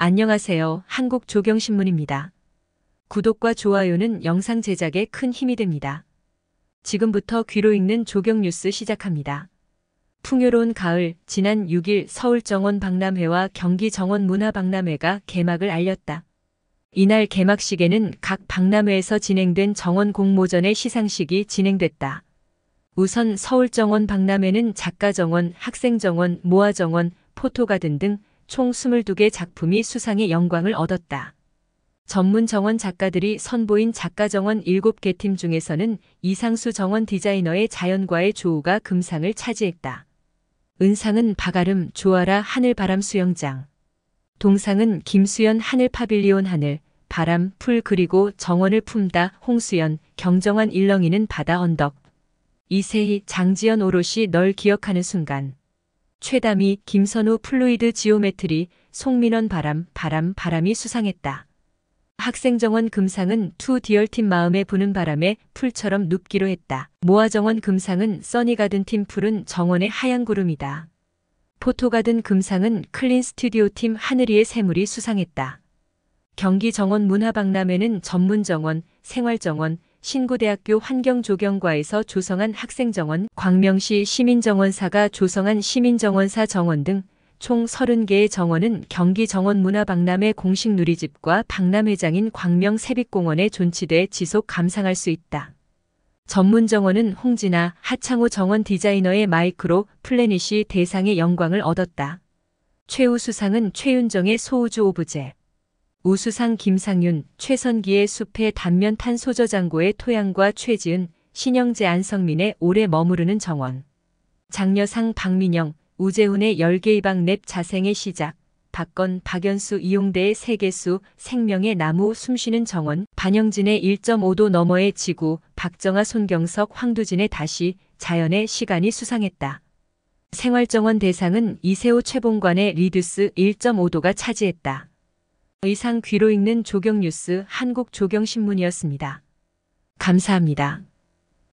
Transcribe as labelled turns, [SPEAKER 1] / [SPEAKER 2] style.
[SPEAKER 1] 안녕하세요. 한국조경신문입니다. 구독과 좋아요는 영상 제작에 큰 힘이 됩니다. 지금부터 귀로 읽는 조경뉴스 시작합니다. 풍요로운 가을, 지난 6일 서울정원 박람회와 경기정원 문화박람회가 개막을 알렸다. 이날 개막식에는 각 박람회에서 진행된 정원 공모전의 시상식이 진행됐다. 우선 서울정원 박람회는 작가정원, 학생정원, 모아정원, 포토가든 등총 22개 작품이 수상의 영광을 얻었다. 전문 정원 작가들이 선보인 작가 정원 7개 팀 중에서는 이상수 정원 디자이너의 자연과의 조우가 금상을 차지했다. 은상은 박아름 조아라 하늘바람 수영장. 동상은 김수연 하늘 파빌리온 하늘, 바람, 풀 그리고 정원을 품다 홍수연, 경정한 일렁이는 바다 언덕. 이세희, 장지연 오롯이 널 기억하는 순간. 최담이 김선우 플루이드 지오메트리 송민원 바람 바람 바람이 수상했다. 학생정원 금상은 투 디얼팀 마음에 부는 바람에 풀처럼 눕기로 했다. 모아정원 금상은 써니가든 팀 풀은 정원의 하얀 구름이다. 포토가든 금상은 클린 스튜디오 팀 하늘이의 새물이 수상했다. 경기 정원 문화박람회는 전문정원, 생활정원, 신고대학교 환경조경과에서 조성한 학생정원, 광명시 시민정원사가 조성한 시민정원사 정원 등 총 30개의 정원은 경기정원문화박람회 공식 누리집과 박람회장인 광명세빛공원에 존치돼 지속 감상할 수 있다. 전문 정원은 홍진아, 하창호 정원 디자이너의 마이크로 플래닛이 대상의 영광을 얻었다. 최우수상은 최윤정의 소우주 오브제. 우수상 김상윤, 최선기의 숲의 단면 탄소저장고의 토양과 최지은, 신영재 안성민의 오래 머무르는 정원. 장녀상 박민영, 우재훈의 열개의방랩 자생의 시작. 박건, 박연수, 이용대의 세계수, 생명의 나무, 숨쉬는 정원, 반영진의 1.5도 너머의 지구, 박정아, 손경석, 황두진의 다시, 자연의 시간이 수상했다. 생활정원 대상은 이세호 최봉관의 리드스 1.5도가 차지했다. 의상 귀로 읽는 조경뉴스 한국조경신문이었습니다. 감사합니다.